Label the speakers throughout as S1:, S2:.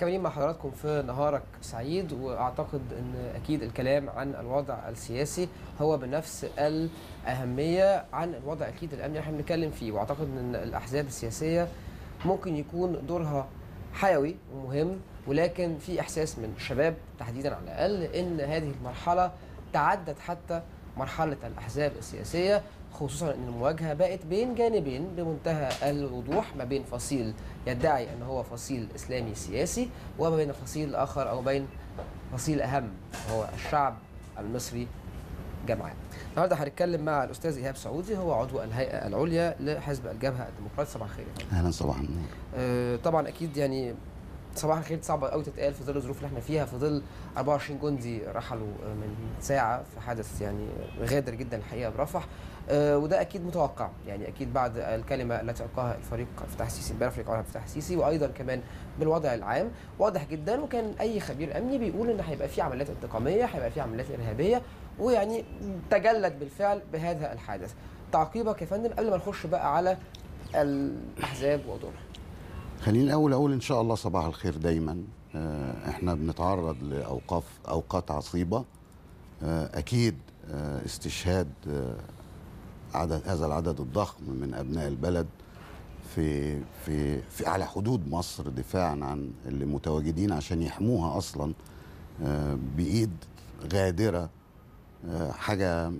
S1: مكملين مع حضراتكم في نهارك سعيد واعتقد ان اكيد الكلام عن الوضع السياسي هو بنفس الاهميه عن الوضع اكيد الامني احنا بنتكلم فيه واعتقد ان الاحزاب السياسيه ممكن يكون دورها حيوي ومهم ولكن في احساس من الشباب تحديدا على الاقل ان هذه المرحله تعدت حتى مرحله الاحزاب السياسيه خصوصا ان المواجهه بقت بين جانبين بمنتهى الوضوح ما بين فصيل يدعي ان هو فصيل اسلامي سياسي وما بين فصيل اخر او بين فصيل اهم وهو الشعب المصري جمعاء. النهارده هنتكلم مع الاستاذ ايهاب سعودي هو عضو الهيئه العليا لحزب الجبهه الديمقراطيه صباح الخير.
S2: اهلا صباح النور.
S1: آه، طبعا اكيد يعني صباح الخير صعبه قوي تتقال في ظل الظروف اللي احنا فيها في ظل 24 جندي رحلوا آه، من ساعه في حدث يعني غادر جدا الحقيقه برفح آه، وده اكيد متوقع يعني اكيد بعد الكلمه التي القاها الفريق فتح السيسي امبارح فريق عمر افتح السيسي وايضا كمان بالوضع العام واضح جدا وكان اي خبير امني بيقول ان هيبقى في عمليات انتقاميه هيبقى في عمليات ارهابيه ويعني تجلت بالفعل بهذا الحادث تعقيبك يا فندم قبل ما نخش بقى على الاحزاب ودورها
S2: خليني الاول اقول ان شاء الله صباح الخير دايما آه، احنا بنتعرض لاوقاف اوقات عصيبه آه، اكيد استشهاد عدد هذا العدد الضخم من ابناء البلد في في, في على حدود مصر دفاعا عن اللي متواجدين عشان يحموها اصلا آه، بايد غادره آه، حاجه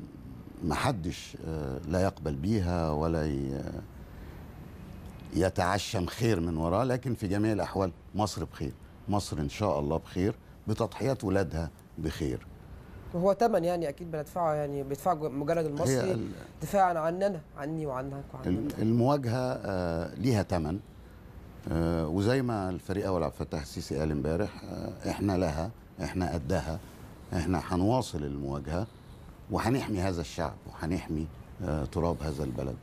S2: ما حدش آه، لا يقبل بيها ولا يتعشم خير من وراه لكن في جميع الاحوال مصر بخير مصر ان شاء الله بخير بتضحيات ولادها بخير
S1: وهو ثمن يعني اكيد بندفعه يعني بيدفعه مجرد المصري دفاعا عننا عني وعنك
S2: وعننا المواجهه آه ليها ثمن آه وزي ما الفريق اول عبد الفتاح السيسي قال امبارح آه احنا لها احنا قدها احنا هنواصل المواجهه وهنحمي هذا الشعب وهنحمي آه تراب هذا البلد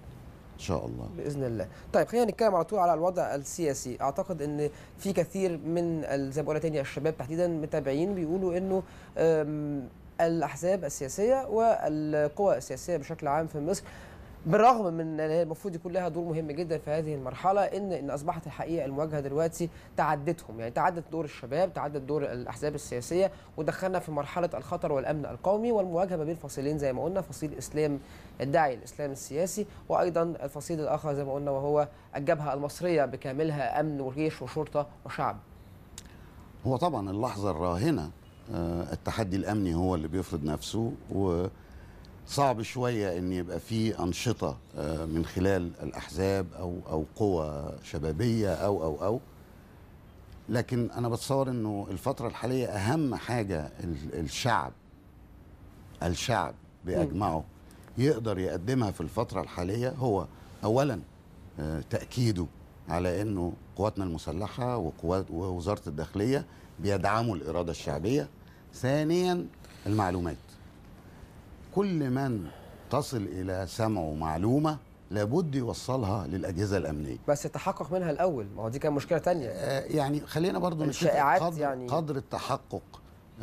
S2: ان شاء الله
S1: باذن الله طيب خلينا نتكلم على طول على الوضع السياسي اعتقد ان في كثير من زي ما بقول تاني الشباب تحديدا متابعين بيقولوا انه الأحزاب السياسية والقوى السياسية بشكل عام في مصر بالرغم من ان هي المفروض يكون لها دور مهم جدا في هذه المرحله ان ان اصبحت الحقيقه المواجهه دلوقتي تعدتهم يعني تعدت دور الشباب تعدت دور الاحزاب السياسيه ودخلنا في مرحله الخطر والامن القومي والمواجهه ما بين فصيلين زي ما قلنا فصيل اسلام الداعي الاسلام السياسي وايضا الفصيل الاخر زي ما قلنا وهو الجبهه المصريه بكاملها امن وجيش وشرطه وشعب
S2: هو طبعا اللحظه الراهنه آه، التحدي الامني هو اللي بيفرض نفسه وصعب شويه ان يبقى في انشطه آه، من خلال الاحزاب او او قوى شبابيه او او او لكن انا بتصور انه الفتره الحاليه اهم حاجه الشعب الشعب باجمعه يقدر يقدمها في الفتره الحاليه هو اولا آه، تاكيده على انه قواتنا المسلحه وقوات ووزاره الداخليه بيدعموا الاراده الشعبيه ثانيا المعلومات كل من تصل إلى سمعه معلومة لابد يوصلها للأجهزة الأمنية
S1: بس التحقق منها الأول ما هو دي كانت مشكلة تانية آه يعني خلينا برضو نشوف قدر, يعني... قدر التحقق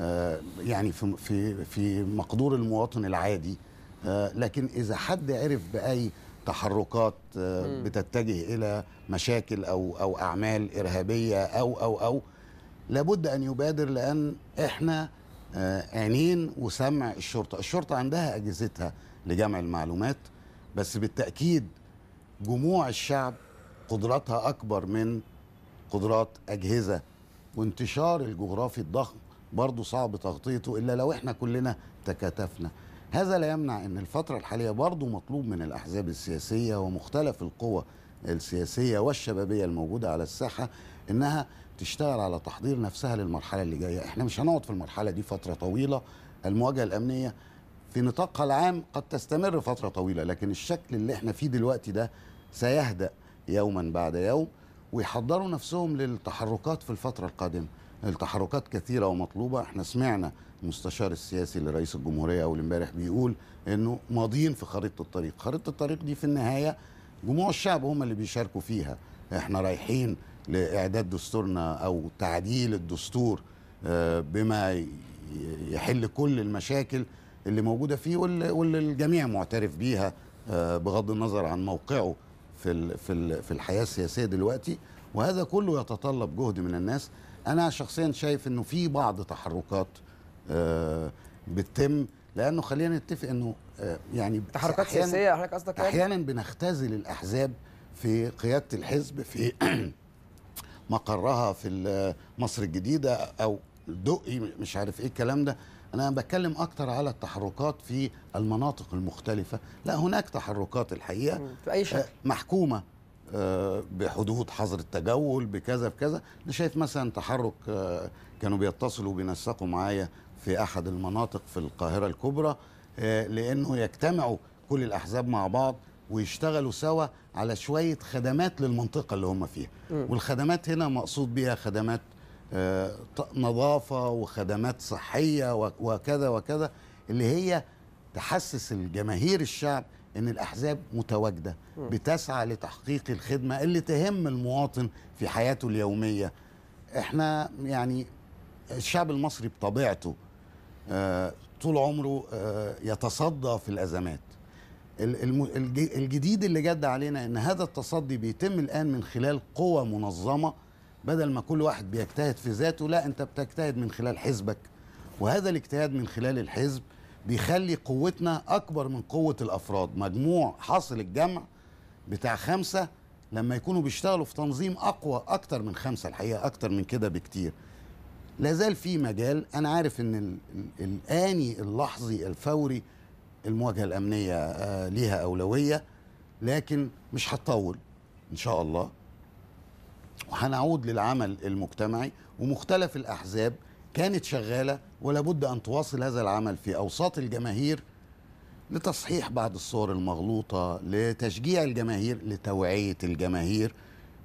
S2: آه يعني في, في, في مقدور المواطن العادي آه لكن إذا حد عرف بأي تحركات آه، بتتجه الى مشاكل او او اعمال ارهابيه او او او لابد ان يبادر لان احنا عينين آه، وسمع الشرطه، الشرطه عندها اجهزتها لجمع المعلومات بس بالتاكيد جموع الشعب قدراتها اكبر من قدرات اجهزه وانتشار الجغرافي الضخم برضه صعب تغطيته الا لو احنا كلنا تكاتفنا. هذا لا يمنع ان الفتره الحاليه برضه مطلوب من الاحزاب السياسيه ومختلف القوى السياسية والشبابية الموجودة على الساحة إنها تشتغل على تحضير نفسها للمرحلة اللي جاية إحنا مش هنقعد في المرحلة دي فترة طويلة المواجهة الأمنية في نطاقها العام قد تستمر فترة طويلة لكن الشكل اللي إحنا فيه دلوقتي ده سيهدأ يوما بعد يوم ويحضروا نفسهم للتحركات في الفترة القادمة التحركات كثيرة ومطلوبة احنا سمعنا المستشار السياسي لرئيس الجمهورية أول امبارح بيقول انه ماضيين في خريطة الطريق خريطة الطريق دي في النهاية جموع الشعب هم اللي بيشاركوا فيها احنا رايحين لاعداد دستورنا او تعديل الدستور آه، بما يحل كل المشاكل اللي موجوده فيه واللي الجميع معترف بيها آه، بغض النظر عن موقعه في في في الحياه السياسيه دلوقتي وهذا كله يتطلب جهد من الناس انا شخصيا شايف انه في بعض تحركات آه، بتتم لانه خلينا نتفق انه آه، يعني تحركات سياسيه حضرتك قصدك يعني؟ احيانا بنختزل الاحزاب في قياده الحزب في مقرها في آه، مصر الجديده او دقي مش عارف ايه الكلام ده انا بتكلم اكتر على التحركات في المناطق المختلفه لا هناك تحركات الحقيقه في اي آه، شكل محكومه بحدود حظر التجول بكذا بكذا انا شايف مثلا تحرك كانوا بيتصلوا بينسقوا معايا في احد المناطق في القاهره الكبرى آه، لانه يجتمعوا كل الاحزاب مع بعض ويشتغلوا سوا على شويه خدمات للمنطقه اللي هم فيها والخدمات هنا مقصود بيها خدمات آه، نظافه وخدمات صحيه وكذا وكذا اللي هي تحسس الجماهير الشعب ان الاحزاب متواجده بتسعى لتحقيق الخدمه اللي تهم المواطن في حياته اليوميه احنا يعني الشعب المصري بطبيعته آه، طول عمره آه، يتصدى في الازمات الجديد اللي جد علينا ان هذا التصدي بيتم الان من خلال قوى منظمه بدل ما كل واحد بيجتهد في ذاته لا انت بتجتهد من خلال حزبك وهذا الاجتهاد من خلال الحزب بيخلي قوتنا اكبر من قوه الافراد مجموع حاصل الجمع بتاع خمسه لما يكونوا بيشتغلوا في تنظيم اقوى اكتر من خمسه الحقيقه اكتر من كده بكتير لا زال في مجال انا عارف ان الاني اللحظي الفوري المواجهه الامنيه آه، ليها اولويه لكن مش هتطول ان شاء الله وهنعود للعمل المجتمعي ومختلف الاحزاب كانت شغاله ولا بد ان تواصل هذا العمل في اوساط الجماهير لتصحيح بعض الصور المغلوطه لتشجيع الجماهير لتوعيه الجماهير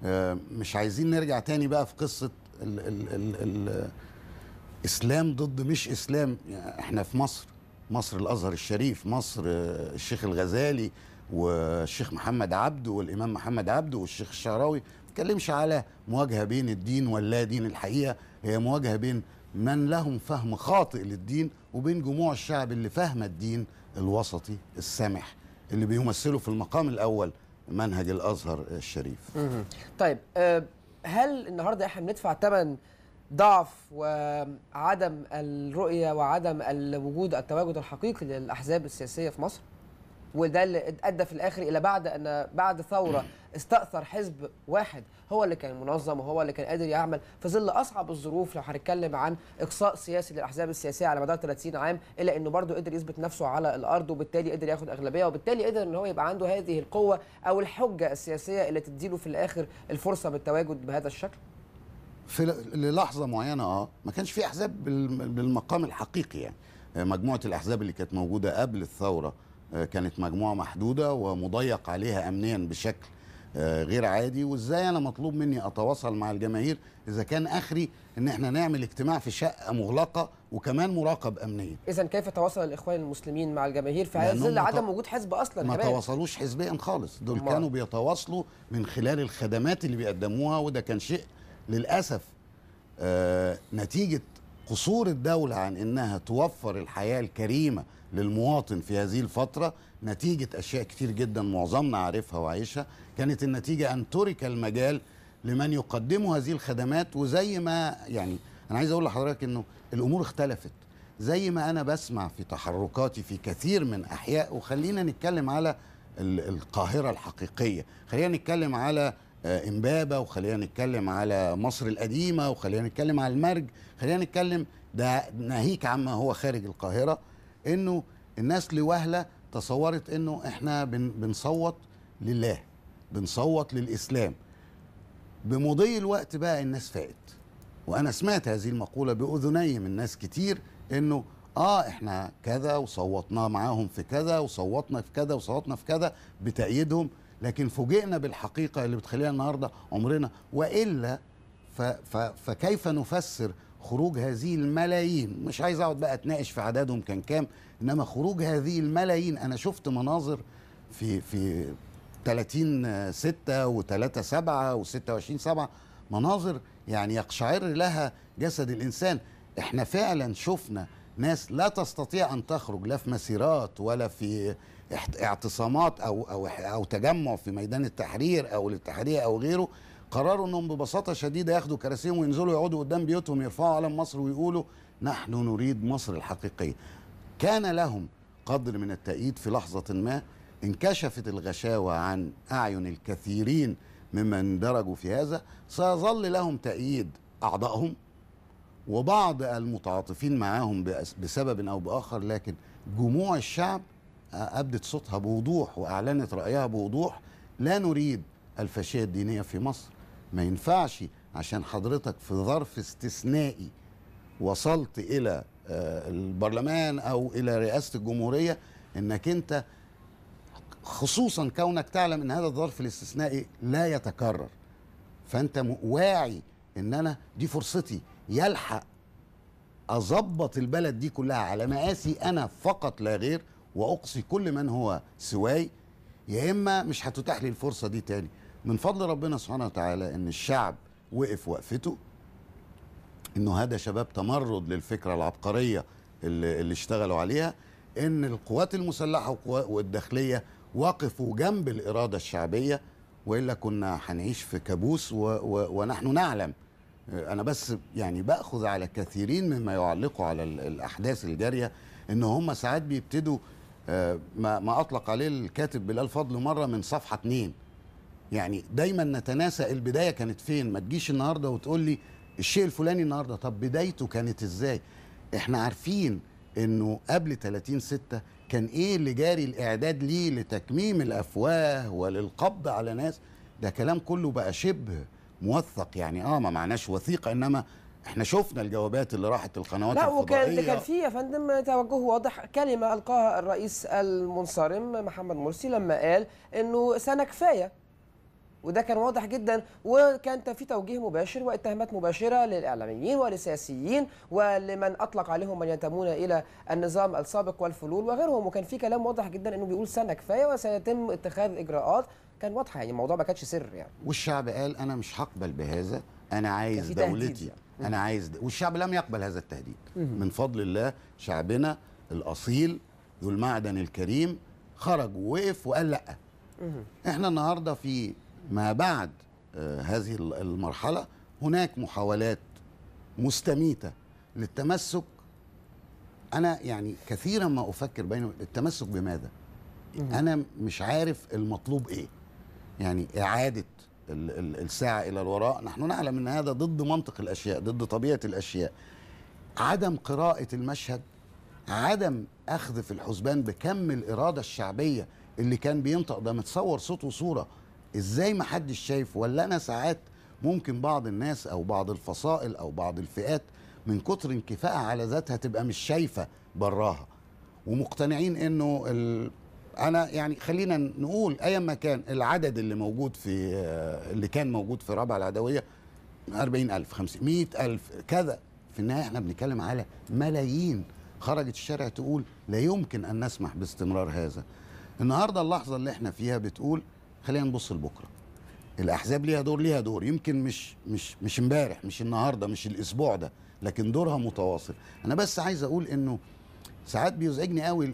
S2: آه، مش عايزين نرجع تاني بقى في قصه ال ال ال ال اسلام ضد مش اسلام يعني احنا في مصر مصر الازهر الشريف مصر الشيخ الغزالي والشيخ محمد عبده والامام محمد عبده والشيخ الشعراوي ما بتكلمش على مواجهه بين الدين واللا دين الحقيقه هي مواجهه بين من لهم فهم خاطئ للدين وبين جموع الشعب اللي فاهمه الدين الوسطي السامح اللي بيمثله في المقام الاول منهج الازهر الشريف.
S1: طيب آه، هل النهارده احنا بندفع ثمن ضعف وعدم الرؤيه وعدم الوجود التواجد الحقيقي للاحزاب السياسيه في مصر؟ وده اللي ادى في الاخر الى بعد ان بعد ثوره استاثر حزب واحد هو اللي كان منظم وهو اللي كان قادر يعمل في ظل اصعب الظروف لو هنتكلم عن اقصاء سياسي للاحزاب السياسيه على مدار 30 عام الا انه برضه قدر يثبت نفسه على الارض وبالتالي قدر ياخد اغلبيه وبالتالي قدر ان هو يبقى عنده هذه القوه او الحجه السياسيه اللي تديله في الاخر الفرصه بالتواجد بهذا الشكل
S2: في للحظه معينه اه ما كانش في احزاب بالمقام الحقيقي يعني مجموعه الاحزاب اللي كانت موجوده قبل الثوره آه، كانت مجموعه محدوده ومضيق عليها امنيا بشكل آه، غير عادي وازاي انا مطلوب مني اتواصل مع الجماهير اذا كان اخري ان احنا نعمل اجتماع في شقه مغلقه وكمان مراقب امنيا
S1: اذا كيف تواصل الاخوان المسلمين مع الجماهير في ظل عدم وجود حزب اصلا ما كمان.
S2: تواصلوش حزبيا خالص دول كانوا بيتواصلوا من خلال الخدمات اللي بيقدموها وده كان شيء للاسف آه نتيجه قصور الدوله عن انها توفر الحياه الكريمه للمواطن في هذه الفترة نتيجة أشياء كتير جدا معظمنا عارفها وعايشها كانت النتيجة أن ترك المجال لمن يقدموا هذه الخدمات وزي ما يعني أنا عايز أقول لحضرتك أنه الأمور اختلفت زي ما أنا بسمع في تحركاتي في كثير من أحياء وخلينا نتكلم على القاهرة الحقيقية خلينا نتكلم على آه، إمبابة وخلينا نتكلم على مصر القديمة وخلينا نتكلم على المرج خلينا نتكلم ده ناهيك عما هو خارج القاهرة انه الناس لوهله تصورت انه احنا بن بنصوت لله بنصوت للاسلام بمضي الوقت بقى الناس فاقت وانا سمعت هذه المقوله باذني من ناس كتير انه اه احنا كذا وصوتنا معاهم في كذا وصوتنا في كذا وصوتنا في كذا بتأييدهم لكن فوجئنا بالحقيقة اللي بتخلينا النهاردة عمرنا وإلا فكيف نفسر خروج هذه الملايين مش عايز اقعد بقى اتناقش في عددهم كان كام انما خروج هذه الملايين انا شفت مناظر في في 30 6 و3 7 و26 7 مناظر يعني يقشعر لها جسد الانسان احنا فعلا شفنا ناس لا تستطيع ان تخرج لا في مسيرات ولا في اعتصامات او او او تجمع في ميدان التحرير او للتحرير او غيره قرروا انهم ببساطه شديده ياخدوا كراسيهم وينزلوا يقعدوا قدام بيوتهم يرفعوا علم مصر ويقولوا نحن نريد مصر الحقيقيه. كان لهم قدر من التأييد في لحظه ما انكشفت الغشاوه عن اعين الكثيرين ممن درجوا في هذا سيظل لهم تأييد اعضائهم وبعض المتعاطفين معاهم بسبب او باخر لكن جموع الشعب ابدت صوتها بوضوح واعلنت رايها بوضوح لا نريد الفاشيه الدينيه في مصر ما ينفعش عشان حضرتك في ظرف استثنائي وصلت الى آه، البرلمان او الى رئاسه الجمهوريه انك انت خصوصا كونك تعلم ان هذا الظرف الاستثنائي لا يتكرر فانت واعي ان انا دي فرصتي يلحق اظبط البلد دي كلها على مقاسي انا فقط لا غير واقصي كل من هو سواي يا اما مش هتتاح لي الفرصه دي تاني من فضل ربنا سبحانه وتعالى ان الشعب وقف وقفته انه هذا شباب تمرد للفكره العبقريه اللي, اللي اشتغلوا عليها ان القوات المسلحه والداخليه وقفوا جنب الاراده الشعبيه والا كنا هنعيش في كابوس و و ونحن نعلم انا بس يعني باخذ على كثيرين مما يعلقوا على الاحداث الجاريه ان هم ساعات بيبتدوا آه، ما اطلق عليه الكاتب بلال فضل مره من صفحه اتنين يعني دايما نتناسى البدايه كانت فين ما تجيش النهارده وتقول لي الشيء الفلاني النهارده طب بدايته كانت ازاي احنا عارفين انه قبل 30 6 كان ايه اللي جاري الاعداد ليه لتكميم الافواه وللقبض على ناس ده كلام كله بقى شبه موثق يعني اه ما معناش وثيقه انما احنا شفنا الجوابات اللي راحت القنوات الفضائيه لا وكان كان في
S1: يا فندم توجه واضح كلمه القاها الرئيس المنصرم محمد مرسي لما قال انه سنه كفايه وده كان واضح جدا وكان في توجيه مباشر واتهامات مباشرة للإعلاميين وللسياسيين ولمن أطلق عليهم من ينتمون إلى النظام السابق والفلول وغيرهم وكان في كلام واضح جدا أنه بيقول سنة كفاية وسيتم اتخاذ إجراءات كان واضحة يعني الموضوع ما كانش سر يعني
S2: والشعب قال أنا مش هقبل بهذا أنا عايز دولتي يعني. أنا عايز د... والشعب لم يقبل هذا التهديد من فضل الله شعبنا الأصيل ذو المعدن الكريم خرج ووقف وقال لأ احنا النهارده في ما بعد آه، هذه المرحلة هناك محاولات مستميتة للتمسك أنا يعني كثيرا ما أفكر بين التمسك بماذا؟ أنا مش عارف المطلوب إيه يعني إعادة الساعة إلى الوراء نحن نعلم أن هذا ضد منطق الأشياء ضد طبيعة الأشياء عدم قراءة المشهد عدم أخذ في الحسبان بكم الإرادة الشعبية اللي كان بينطق ده متصور صوت وصورة ازاي ما حدش شايف ولا انا ساعات ممكن بعض الناس او بعض الفصائل او بعض الفئات من كتر انكفائها على ذاتها تبقى مش شايفه براها ومقتنعين انه ال... انا يعني خلينا نقول ايا ما كان العدد اللي موجود في آه، اللي كان موجود في رابعه العدويه 40000 500000 كذا في النهايه احنا بنتكلم على ملايين خرجت الشارع تقول لا يمكن ان نسمح باستمرار هذا النهارده اللحظه اللي احنا فيها بتقول خلينا نبص لبكره الاحزاب ليها دور ليها دور يمكن مش مش مش امبارح مش النهارده مش الاسبوع ده لكن دورها متواصل انا بس عايز اقول انه ساعات بيزعجني قوي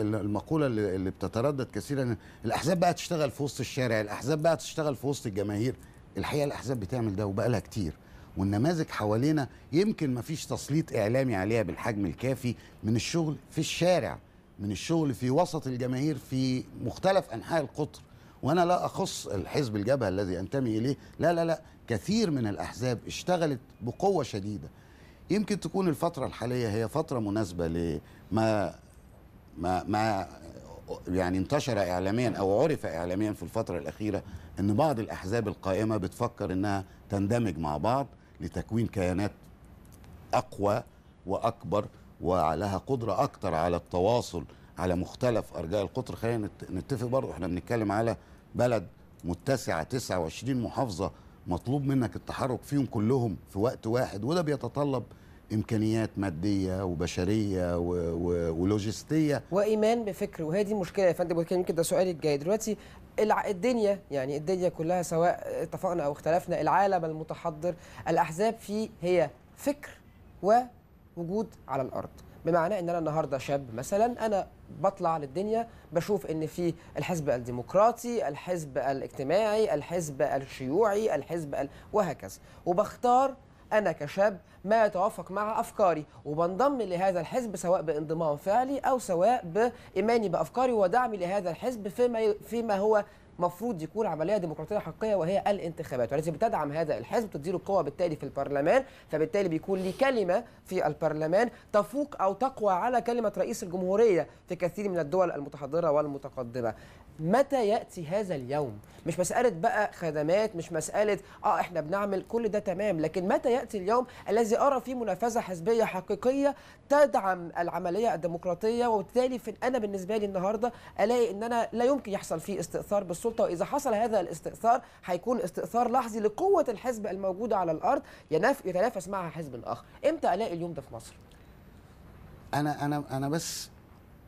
S2: المقوله اللي بتتردد كثيرا الاحزاب بقى تشتغل في وسط الشارع الاحزاب بقى تشتغل في وسط الجماهير الحقيقه الاحزاب بتعمل ده وبقى لها كتير والنماذج حوالينا يمكن ما فيش تسليط اعلامي عليها بالحجم الكافي من الشغل في الشارع من الشغل في وسط الجماهير في مختلف انحاء القطر وانا لا اخص الحزب الجبهه الذي انتمي اليه لا لا لا كثير من الاحزاب اشتغلت بقوه شديده يمكن تكون الفتره الحاليه هي فتره مناسبه لما ما ما يعني انتشر اعلاميا او عرف اعلاميا في الفتره الاخيره ان بعض الاحزاب القائمه بتفكر انها تندمج مع بعض لتكوين كيانات اقوى واكبر ولها قدره اكتر على التواصل على مختلف ارجاء القطر خلينا نتفق برضه احنا بنتكلم على بلد متسعه 29 محافظه مطلوب منك التحرك فيهم كلهم في وقت واحد وده بيتطلب
S1: امكانيات ماديه وبشريه و... و... ولوجستيه وايمان بفكر وهي دي المشكله يا فندم يمكن ده سؤالي الجاي دلوقتي الدنيا يعني الدنيا كلها سواء اتفقنا او اختلفنا العالم المتحضر الاحزاب فيه هي فكر ووجود على الارض بمعنى ان انا النهارده شاب مثلا انا بطلع للدنيا بشوف ان في الحزب الديمقراطي الحزب الاجتماعي الحزب الشيوعي الحزب ال... وهكذا وبختار انا كشاب ما يتوافق مع افكاري وبنضم لهذا الحزب سواء بانضمام فعلي او سواء بايماني بافكاري ودعمي لهذا الحزب فيما فيما هو مفروض يكون عمليه ديمقراطيه حقيقيه وهي الانتخابات والتي بتدعم هذا الحزب له قوه بالتالي في البرلمان فبالتالي بيكون ليه كلمه في البرلمان تفوق او تقوى على كلمه رئيس الجمهوريه في كثير من الدول المتحضره والمتقدمه متى ياتي هذا اليوم مش مساله بقى خدمات مش مساله اه احنا بنعمل كل ده تمام لكن متى ياتي اليوم الذي ارى فيه منافسه حزبيه حقيقيه تدعم العمليه الديمقراطيه وبالتالي انا بالنسبه لي النهارده الاقي ان انا لا يمكن يحصل فيه استئثار بالسلطه السلطه واذا حصل هذا الاستئثار هيكون استئثار لحظي لقوه الحزب الموجوده على الارض يتنافس معها حزب اخر امتى الاقي اليوم ده في مصر
S2: انا انا انا بس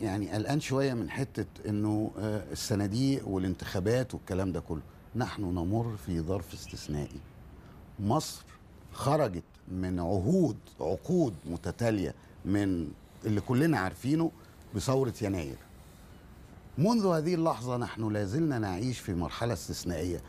S2: يعني قلقان شويه من حته انه آه، الصناديق والانتخابات والكلام ده كله نحن نمر في ظرف استثنائي مصر خرجت من عهود عقود متتاليه من اللي كلنا عارفينه بثوره يناير منذ هذه اللحظة نحن لازلنا نعيش في مرحلة استثنائية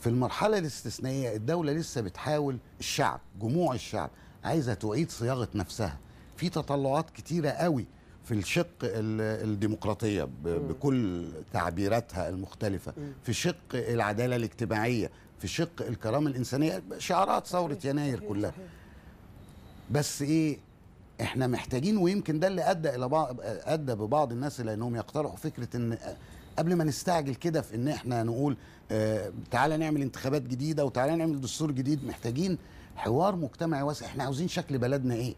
S2: في المرحلة الاستثنائية الدولة لسه بتحاول الشعب جموع الشعب عايزة تعيد صياغة نفسها في تطلعات كتيرة قوي في الشق الديمقراطية بكل تعبيراتها المختلفة في شق العدالة الاجتماعية في شق الكرامة الإنسانية شعارات ثورة يناير كلها بس إيه احنا محتاجين ويمكن ده اللي ادى الى بعض ادى ببعض الناس الى انهم يقترحوا فكره ان قبل ما نستعجل كده في ان احنا نقول آه، تعالى نعمل انتخابات جديده وتعالى نعمل دستور جديد محتاجين حوار مجتمعي واسع احنا عاوزين شكل بلدنا ايه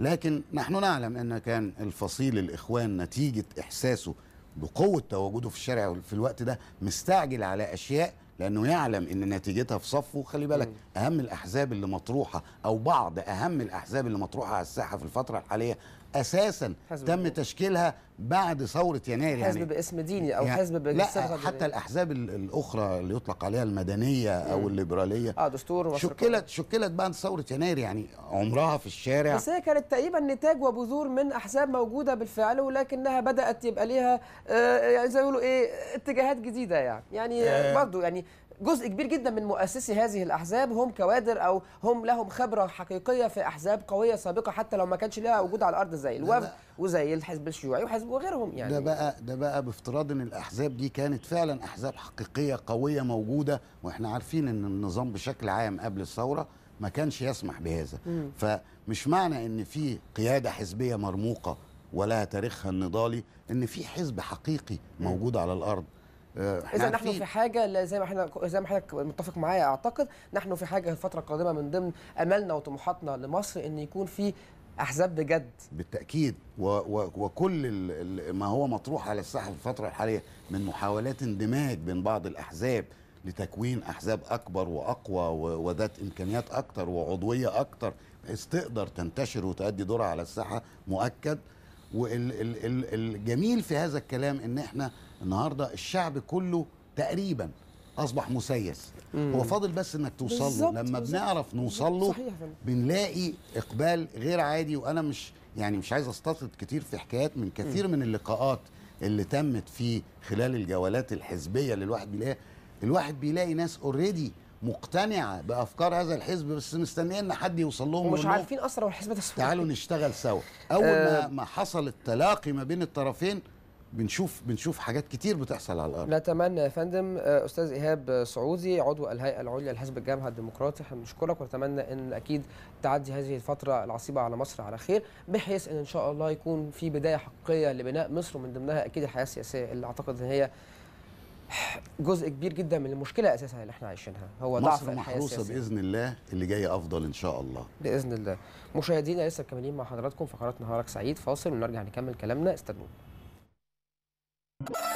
S2: لكن نحن نعلم ان كان الفصيل الاخوان نتيجه احساسه بقوه تواجده في الشارع في الوقت ده مستعجل على اشياء لانه يعلم ان نتيجتها في صفه خلي بالك اهم الاحزاب اللي مطروحه او بعض اهم الاحزاب اللي مطروحه على الساحه في الفتره الحاليه اساسا تم بقى. تشكيلها بعد ثوره يناير يعني. حزب يعني
S1: باسم ديني او يعني حزب لا حتى الاحزاب
S2: الاخرى اللي يطلق عليها المدنيه مم. او الليبراليه اه دستور شكلت كمان. شكلت بعد ثوره يناير يعني عمرها في الشارع بس
S1: هي كانت تقريبا نتاج وبذور من احزاب موجوده بالفعل ولكنها بدات يبقى ليها آه يعني زي ما يقولوا ايه اتجاهات جديده يعني يعني آه برضه يعني جزء كبير جدا من مؤسسي هذه الاحزاب هم كوادر او هم لهم خبره حقيقيه في احزاب قويه سابقه حتى لو ما كانش لها وجود على الارض زي الوفد وزي الحزب الشيوعي وحزب وغيرهم يعني ده بقى
S2: ده بقى بافتراض ان الاحزاب دي كانت فعلا احزاب حقيقيه قويه موجوده واحنا عارفين ان النظام بشكل عام قبل الثوره ما كانش يسمح بهذا مم. فمش معنى ان في قياده حزبيه مرموقه ولها تاريخها النضالي ان في حزب حقيقي موجود على الارض آه، اذا نحن في
S1: حاجه زي ما احنا زي ما حضرتك متفق معايا اعتقد نحن في حاجه الفتره القادمه من ضمن املنا وطموحاتنا لمصر ان يكون في احزاب بجد
S2: بالتاكيد و و وكل ما هو مطروح على الساحه في الفتره الحاليه من محاولات اندماج بين بعض الاحزاب لتكوين احزاب اكبر واقوى وذات امكانيات اكتر وعضويه اكتر بحيث تقدر تنتشر وتؤدي دورها على الساحه مؤكد والجميل في هذا الكلام ان احنا النهارده الشعب كله تقريبا اصبح مسيس مم. هو فاضل بس انك توصل له لما بالزبط. بنعرف نوصل له بنلاقي اقبال غير عادي وانا مش يعني مش عايز استطرد كتير في حكايات من كثير مم. من اللقاءات اللي تمت في خلال الجولات الحزبيه اللي الواحد بيلاقيها الواحد بيلاقي ناس اوريدي مقتنعه بافكار هذا الحزب بس مستنيين ان حد يوصل لهم ومش عارفين اصلا الحزب ده تعالوا نشتغل سوا اول أه ما حصل التلاقي ما بين الطرفين بنشوف بنشوف حاجات كتير بتحصل على الارض
S1: نتمنى يا فندم آه، استاذ ايهاب سعودي عضو الهيئه العليا لحزب الجبهه الديمقراطي احنا بنشكرك ونتمنى ان اكيد تعدي هذه الفتره العصيبه على مصر على خير بحيث ان ان شاء الله يكون في بدايه حقيقيه لبناء مصر ومن ضمنها اكيد الحياه السياسيه اللي اعتقد ان هي جزء كبير جدا من المشكله اساسا اللي احنا عايشينها هو ضعف الحياه السياسيه باذن
S2: الله اللي جاي افضل ان شاء الله
S1: باذن الله مشاهدينا لسه مكملين مع حضراتكم فقرات نهارك سعيد فاصل ونرجع نكمل كلامنا استنونا you